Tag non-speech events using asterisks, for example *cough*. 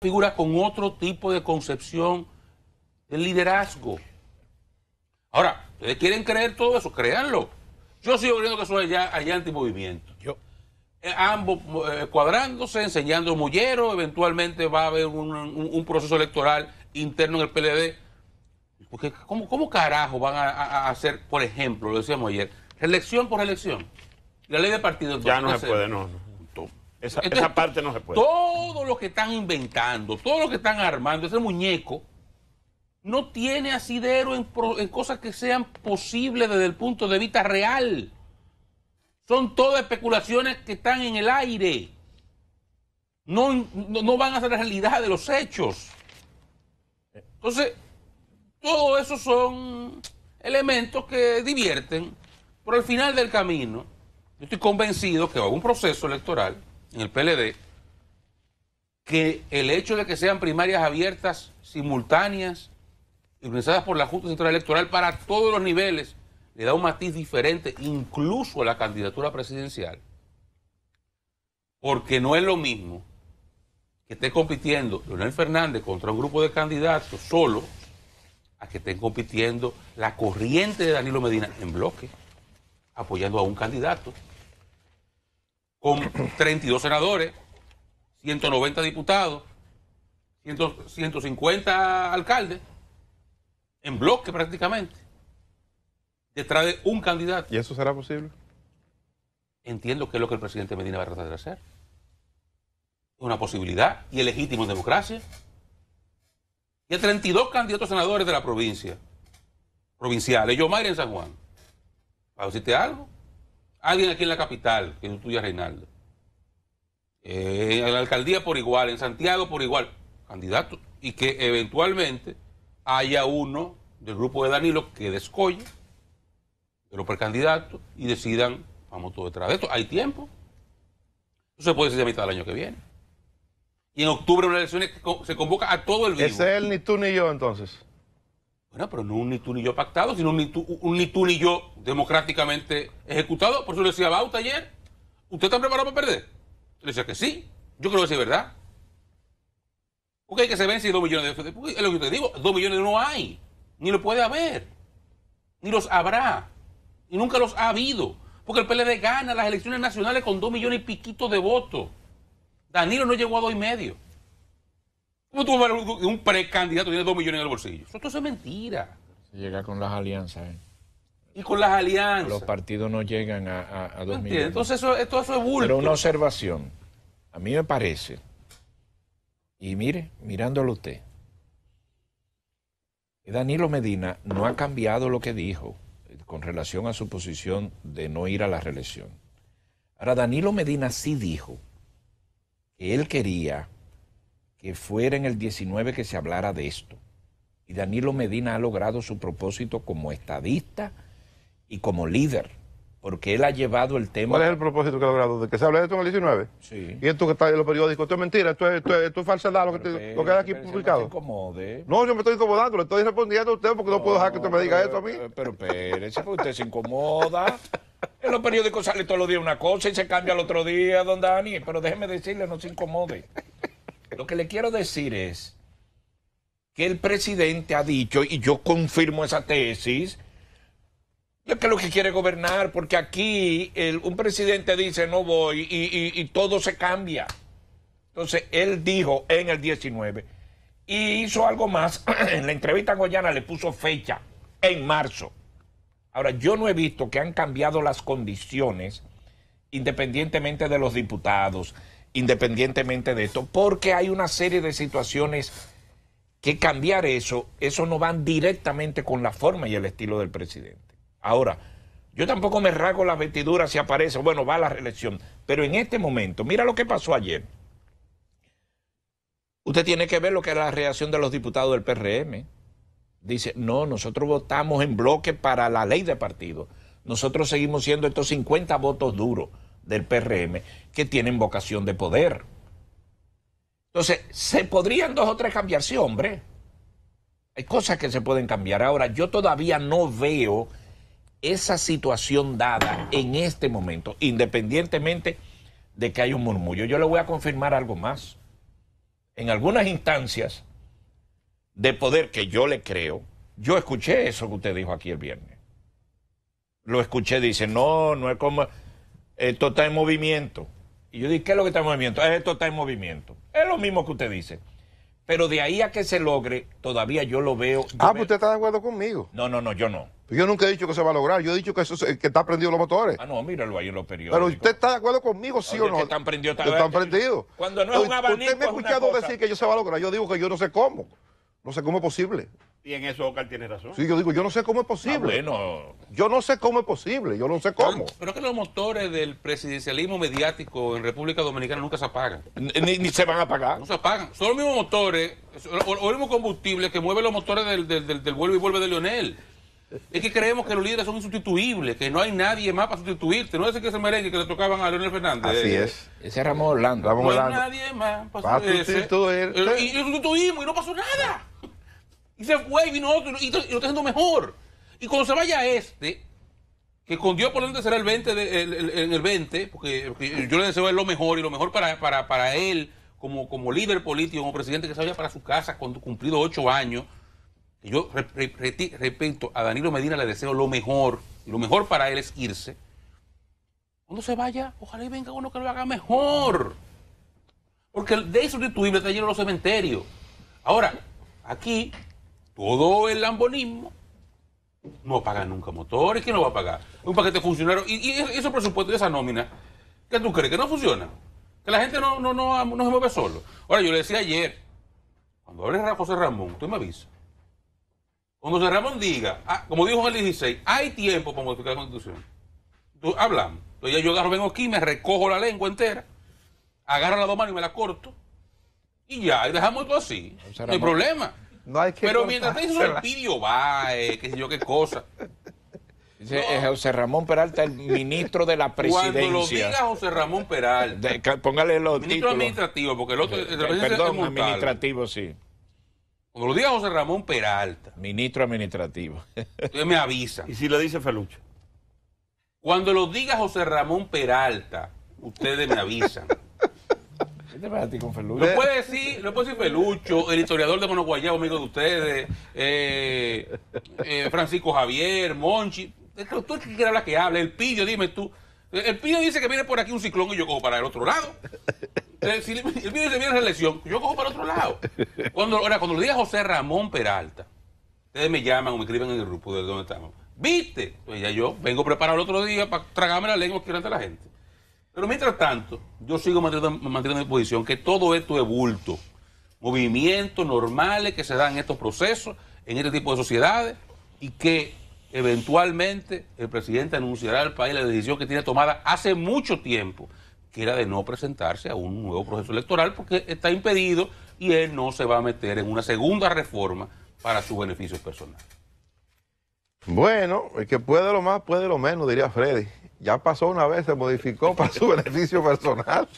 figura con otro tipo de concepción del liderazgo. Ahora, ustedes quieren creer todo eso, créanlo. Yo sigo creyendo que son allá, allá movimiento. Yo. Eh, ambos eh, cuadrándose, enseñando mullero, eventualmente va a haber un, proceso electoral interno en el PLD. Porque ¿cómo, cómo carajo van a, hacer, por ejemplo, lo decíamos ayer, reelección por reelección? La ley de partidos. Ya no se puede, no. no. Esa, parte no se puede. Todo lo que están inventando, todo lo que están armando, ese muñeco, no tiene asidero en, cosas que sean posibles desde el punto de vista real. Son todas especulaciones que están en el aire. No, van a ser la realidad de los hechos. Entonces, todo eso son elementos que divierten, pero al final del camino, yo estoy convencido que va un proceso electoral en el PLD, que el hecho de que sean primarias abiertas, simultáneas, organizadas por la Junta Central Electoral para todos los niveles, le da un matiz diferente, incluso a la candidatura presidencial, porque no es lo mismo que esté compitiendo Leonel Fernández contra un grupo de candidatos solo, a que esté compitiendo la corriente de Danilo Medina en bloque, apoyando a un candidato con 32 senadores, 190 diputados, 150 alcaldes, en bloque prácticamente, detrás de un candidato. ¿Y eso será posible? Entiendo que es lo que el presidente Medina va a tratar de hacer. Es una posibilidad y es legítimo en democracia. Y hay 32 candidatos senadores de la provincia, provinciales. Yo, Mayra en San Juan. decirte algo? alguien aquí en la capital que no tuya Reinaldo. en eh, la alcaldía por igual, en Santiago por igual, candidato. Y que eventualmente haya uno del grupo de Danilo que descolle pero los precandidatos y decidan, vamos todos detrás de esto. Hay tiempo. Eso se puede decir a mitad del año que viene. Y en octubre una elección se convoca a todo el vivo. Ese es él, ni tú ni yo entonces. Bueno, pero no un ni tú ni yo pactado, sino un ni tú, un ni, tú yo democráticamente ejecutado. Por eso le decía a Bauta ayer, ¿usted está preparado para perder? Le decía que sí, yo creo que sí es verdad. Ok, que se ven dos millones de... Es lo que te digo, dos millones no hay, ni lo puede haber, ni los habrá, y nunca los ha habido. Porque el PLD gana las elecciones nacionales con dos millones y piquitos de votos. Danilo no llegó a dos y medio. ¿Cómo tú vas un precandidato tiene dos millones en el bolsillo? Eso es mentira. Se llega con las alianzas. Eh. Y con las alianzas. Los partidos no llegan a, dos millones. Entonces eso, es bulto. Pero una observación. A mí me parece, y mire, mirándolo usted, Danilo Medina no ha cambiado lo que dijo con relación a su posición de no ir a la reelección. Ahora, Danilo Medina sí dijo que él quería que fuera en el 19 que se hablara de esto. Y Danilo Medina ha logrado su propósito como estadista y como líder, porque él ha llevado el tema... ¿Cuál es el propósito que ha logrado? ¿De que se hable de esto en el 19? Sí. Y esto que está en los periódicos, esto es mentira, esto es, falsedad lo que, lo que hay aquí publicado. No, se ¿eh? no, yo me estoy incomodando, le estoy respondiendo a usted porque no, puedo dejar que usted me diga esto a mí. Pero espérese, porque usted se incomoda. En los periódicos sale todos los días una cosa y se cambia al otro día, don Dani. Pero déjeme decirle, no se incomode. Lo que le quiero decir es que el presidente ha dicho, y yo confirmo esa tesis, de que lo que quiere gobernar, porque aquí un presidente dice no voy y, todo se cambia. Entonces, él dijo en el 19 y hizo algo más. *clears throat* en la entrevista en Goyana le puso fecha, en marzo. Ahora, yo no he visto que han cambiado las condiciones independientemente de los diputados independientemente de esto, porque hay una serie de situaciones que cambiar eso, eso no van directamente con la forma y el estilo del presidente. Ahora, yo tampoco me rasgo las vestiduras si aparece, bueno, va a la reelección, pero en este momento, mira lo que pasó ayer. Usted tiene que ver lo que era la reacción de los diputados del PRM. Dice, no, nosotros votamos en bloque para la ley de partido. Nosotros seguimos siendo estos 50 votos duros del PRM que tienen vocación de poder. Entonces, se podrían dos o tres cambiar, sí, hombre. Hay cosas que se pueden cambiar. Ahora, yo todavía no veo esa situación dada en este momento, independientemente de que hay un murmullo. Yo le voy a confirmar algo más. En algunas instancias de poder que yo le creo, yo escuché eso que usted dijo aquí el viernes. Lo escuché, dice, no, no es como esto está en movimiento. Y yo dije, ¿qué es lo que está en movimiento? Esto está en movimiento. Es lo mismo que usted dice. Pero de ahí a que se logre, todavía yo lo veo. ah, pero pues usted está de acuerdo conmigo. No, no, no, yo no. Pues yo nunca he dicho que se va a lograr, yo he dicho que, eso, que está prendido los motores. Ah, no, míralo ahí en los periódicos. Pero usted está de acuerdo conmigo, sí o no. Que están prendidos Cuando no es un abanico. Usted me ha escuchado decir que yo se va a lograr, yo digo que yo no sé cómo. No sé cómo es posible. Y en eso Oscar tiene razón. Sí, yo digo, yo no sé cómo es posible. Ah, yo no sé cómo es posible, yo no sé cómo. es que los motores del presidencialismo mediático en República Dominicana nunca se apagan. Ni, se van a apagar. No se apagan. Son los mismos motores, o, el mismo combustible que mueve los motores del, del, y vuelve de Leonel. Es que creemos que los líderes son insustituibles, que no hay nadie más para sustituirte. No es el que se el merengue que le tocaban a Leonel Fernández. Así es. Ese es Ramón Orlando. no hay nadie más para sustituirte. Este. Y sustituimos y no pasó nada. Y se fue y vino otro y, lo está haciendo mejor. Y cuando se vaya este, que con Dios por donde será el 20, el, 20 porque, yo le deseo lo mejor y lo mejor para, para, él como, como líder político, como presidente que se vaya para su casa cuando cumplido ocho años. yo, respeto a Danilo Medina le deseo lo mejor y lo mejor para él es irse. Cuando se vaya, ojalá y venga uno que lo haga mejor. Porque el de insustituible está lleno de los cementerios. Ahora, aquí todo el lambonismo, no paga nunca motores, quién lo va a pagar? Un paquete funcionario Y, eso esos presupuestos y esa nómina, ¿qué tú crees? ¿Que no funciona? Que la gente no, no, no, se mueve solo. Ahora, yo le decía ayer, cuando hable José Ramón, tú me avisa Cuando José Ramón diga, ah, como dijo en el 16, hay tiempo para modificar la constitución. Tú, hablamos. Entonces yo agarro, vengo aquí, me recojo la lengua entera, agarro la dos manos y me la corto. Y ya, y dejamos todo así. no hay problema. Pero mientras te hizo el pidio, va, qué sé yo qué cosa. Dice, eh, José Ramón Peralta, el ministro de la presidencia. Cuando lo diga José Ramón Peralta. Póngale el otro. Ministro administrativo, porque el otro... Eh, perdón, administrativo, sí. Cuando lo diga José Ramón Peralta. Ministro administrativo. *laughs* Usted me avisa. ¿Y si lo dice Felucho? Cuando lo diga José Ramón Peralta, ustedes me avisan. ¿Qué Lo puede decir, lo puede decir Felucho, el historiador de Monoguayao, amigo de ustedes, eh, eh, Francisco Javier, Monchi. Tú es que hablar que hable, el pillo, dime tú. El pillo dice que viene por aquí un ciclón y yo cojo para el otro lado. Eh, el, pillo dice viene elección, yo cojo para el otro lado. Cuando, ahora, cuando lo diga José Ramón Peralta, ustedes me llaman o me escriben en el grupo de donde estamos. ¿Viste? Pues ya yo vengo preparado el otro día para tragarme la lengua que ante la gente. Pero mientras tanto, yo sigo manteniendo, mi posición que todo esto es bulto. Movimientos normales que se dan en estos procesos, en este tipo de sociedades, y que eventualmente el presidente anunciará al país la decisión que tiene tomada hace mucho tiempo, que era de no presentarse a un nuevo proceso electoral porque está impedido y él no se va a meter en una segunda reforma para sus beneficios personales. Bueno, el que puede lo más, puede lo menos, diría Freddy ya pasó una vez, se modificó para su *laughs* beneficio personal.